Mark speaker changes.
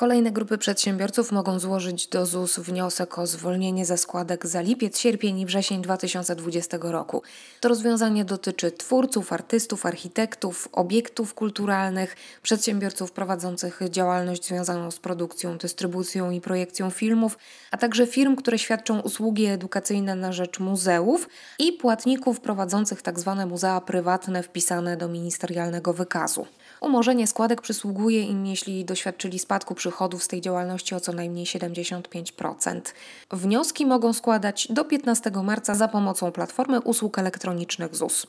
Speaker 1: Kolejne grupy przedsiębiorców mogą złożyć do ZUS wniosek o zwolnienie ze składek za lipiec, sierpień i wrzesień 2020 roku. To rozwiązanie dotyczy twórców, artystów, architektów, obiektów kulturalnych, przedsiębiorców prowadzących działalność związaną z produkcją, dystrybucją i projekcją filmów, a także firm, które świadczą usługi edukacyjne na rzecz muzeów i płatników prowadzących tzw. Tak muzea prywatne wpisane do ministerialnego wykazu. Umorzenie składek przysługuje im, jeśli doświadczyli spadku przy przychodów z tej działalności o co najmniej 75%. Wnioski mogą składać do 15 marca za pomocą platformy usług elektronicznych ZUS.